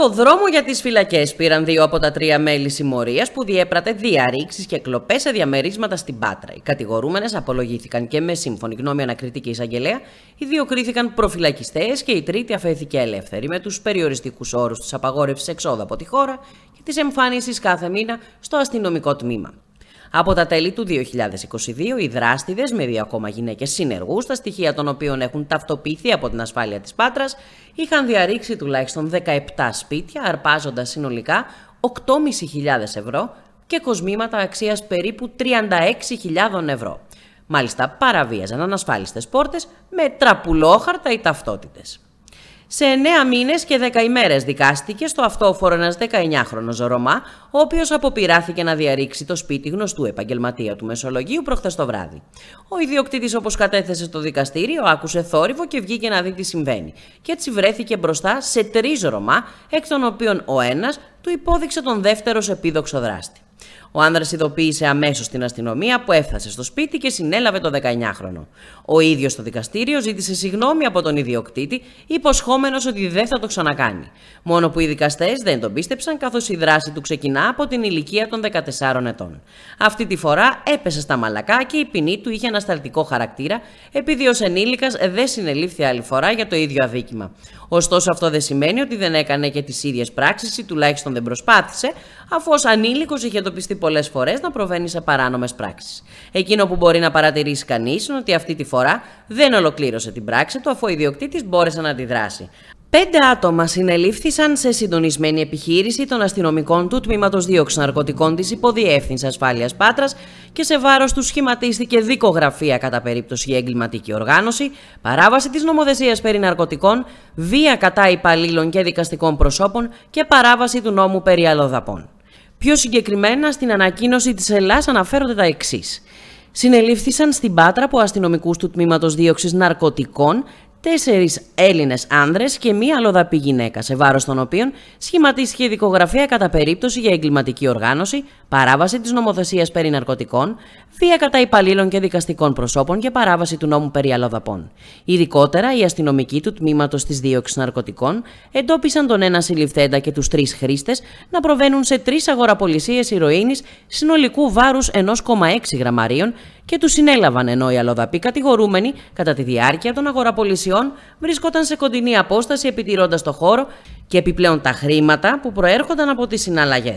Το δρόμο για τις φυλακές πήραν δύο από τα τρία μέλη συμμορίας που διέπρατε διαρρήξεις και κλοπές σε διαμερίσματα στην Πάτρα. Οι κατηγορούμενες απολογήθηκαν και με σύμφωνη γνώμη ανακριτική εισαγγελέα, οι δύο κρίθηκαν προφυλακιστές και η τρίτη αφαιρέθηκε ελεύθερη με τους περιοριστικούς όρους της απαγόρευσης εξόδου από τη χώρα και της εμφάνισης κάθε μήνα στο αστυνομικό τμήμα. Από τα τέλη του 2022, οι δράστηδες με δύο ακόμα γυναίκες συνεργούς, τα στοιχεία των οποίων έχουν ταυτοποιηθεί από την ασφάλεια της Πάτρας, είχαν διαρρήξει τουλάχιστον 17 σπίτια, αρπάζοντας συνολικά 8.500 ευρώ και κοσμήματα αξίας περίπου 36.000 ευρώ. Μάλιστα, παραβίαζαν ανασφάλιστες πόρτες με τραπουλόχαρτα ή ταυτότητες. Σε 9 μήνες και 10 ημέρες δικάστηκε στο αυτόφορο ένας 19χρονο Ρωμά, ο οποίος αποπειράθηκε να διαρρήξει το σπίτι γνωστού επαγγελματία του Μεσολογίου προχθές το βράδυ. Ο ιδιοκτήτης όπως κατέθεσε στο δικαστήριο, άκουσε θόρυβο και βγήκε να δει τι συμβαίνει. Και έτσι βρέθηκε μπροστά σε τρεις Ρωμά, εκ των οποίων ο ένας του υπόδειξε τον δεύτερος σε επίδοξο δράστη. Ο άνδρας ειδοποίησε αμέσως την αστυνομία που έφτασε στο σπίτι και συνέλαβε το 19χρονο. Ο ίδιος στο δικαστήριο ζήτησε συγγνώμη από τον ιδιοκτήτη, υποσχόμενος ότι δεν θα το ξανακάνει. Μόνο που οι δικαστές δεν τον πίστεψαν, καθώς η δράση του ξεκινά από την ηλικία των 14 ετών. Αυτή τη φορά έπεσε στα μαλακά και η ποινή του είχε ανασταλτικό χαρακτήρα, επειδή ως ενήλικας δεν συνελήφθη άλλη φορά για το ίδιο αδίκημα. Ωστόσο, αυτό δεν σημαίνει ότι δεν έκανε και τις ίδιες πράξεις ή τουλάχιστον δεν προσπάθησε, αφού ως ανήλικος είχε εντοπιστεί πολλές φορές να προβαίνει σε παράνομες πράξεις. Εκείνο που μπορεί να παρατηρήσει κανείς είναι ότι αυτή τη φορά δεν ολοκλήρωσε την πράξη του αφού ο ιδιοκτήτης μπόρεσε να αντιδράσει. Πέντε άτομα συνελήφθησαν σε συντονισμένη επιχείρηση των αστυνομικών του τμήματος δίωξης ναρκωτικών της Υποδιεύθυνσης Ασφάλειας Πάτρας και σε βάρος του σχηματίστηκε δικογραφία κατά περίπτωση εγκληματική οργάνωση, παράβαση της νομοθεσίας περί ναρκωτικών, βία κατά υπαλλήλων και δικαστικών προσώπων και παράβαση του νόμου περί αλλοδαπών. Πιο συγκεκριμένα, στην ανακοίνωση της Ελλάς αναφέρονται τα εξής. Συνελήφθησαν στην Πάτρα από αστυνομικούς του τμήματος δίωξης ναρκωτικών τέσσερις Έλληνες άνδρες και μία αλλοδαπή γυναίκα, σε βάρος των οποίων σχηματίστηκε δικογραφία κατά περίπτωση για εγκληματική οργάνωση, παράβαση της νομοθεσίας περί ναρκωτικών, βία κατά υπαλλήλων και δικαστικών προσώπων και παράβαση του νόμου περί αλλοδαπών. Ειδικότερα, οι αστυνομικοί του τμήματος της δίωξης ναρκωτικών εντόπισαν τον ένα συλληφθέντα και τους τρεις χρήστες να προβαίνουν σε τρεις αγοραπολισίες ηρωίνης συνολικού βάρους 1,6 γραμμαρίων και τους συνέλαβαν ενώ οι αλλοδαποί κατηγορούμενοι κατά τη διάρκεια των αγοραπολισιών βρισκόταν σε κοντινή απόσταση επιτηρώντας το χώρο και επιπλέον τα χρήματα που προέρχονταν από τις συναλλαγές.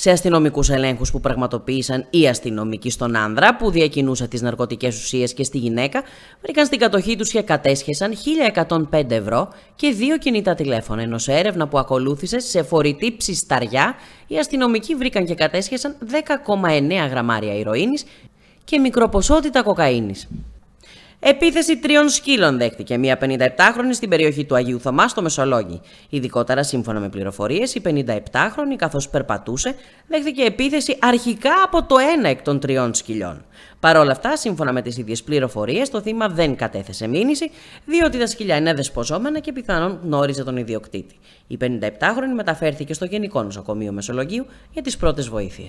Σε αστυνομικούς ελέγχους που πραγματοποίησαν οι αστυνομικοί στον άνδρα που διακινούσε τις ναρκωτικές ουσίες και στη γυναίκα, βρήκαν στην κατοχή τους και κατέσχεσαν 1.105 ευρώ και δύο κινητά τηλέφωνα. Ενώ σε έρευνα που ακολούθησε σε φορητή ψισταριά, οι αστυνομικοί βρήκαν και κατέσχεσαν 10,9 γραμμάρια ηρωίνης και μικροποσότητα κοκαίνης. Επίθεση τριών σκύλων δέχτηκε μια 57χρονη στην περιοχή του Αγίου Θωμάς στο Μεσολόγιο. Ειδικότερα, σύμφωνα με πληροφορίες, η 57χρονη, καθώς περπατούσε, δέχτηκε επίθεση αρχικά από το ένα εκ των τριών σκυλιών. Παρ' όλα αυτά, σύμφωνα με τις ίδιες πληροφορίες, το θύμα δεν κατέθεσε μήνυση, διότι τα σκυλιά είναι δεσποζόμενα και πιθανόν γνώριζε τον ιδιοκτήτη. Η 57χρονη μεταφέρθηκε στο Γενικό Νοσοκομείο Μεσολογίου για τις πρώτες βοήθειες.